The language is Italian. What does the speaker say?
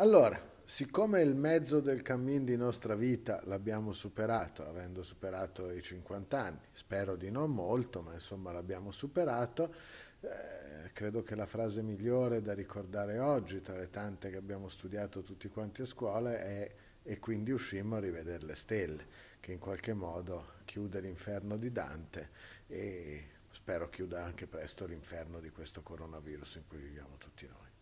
Allora, siccome il mezzo del cammin di nostra vita l'abbiamo superato, avendo superato i 50 anni, spero di non molto, ma insomma l'abbiamo superato, eh, credo che la frase migliore da ricordare oggi, tra le tante che abbiamo studiato tutti quanti a scuola, è e quindi uscimmo a rivedere le stelle, che in qualche modo chiude l'inferno di Dante e spero chiuda anche presto l'inferno di questo coronavirus in cui viviamo tutti noi.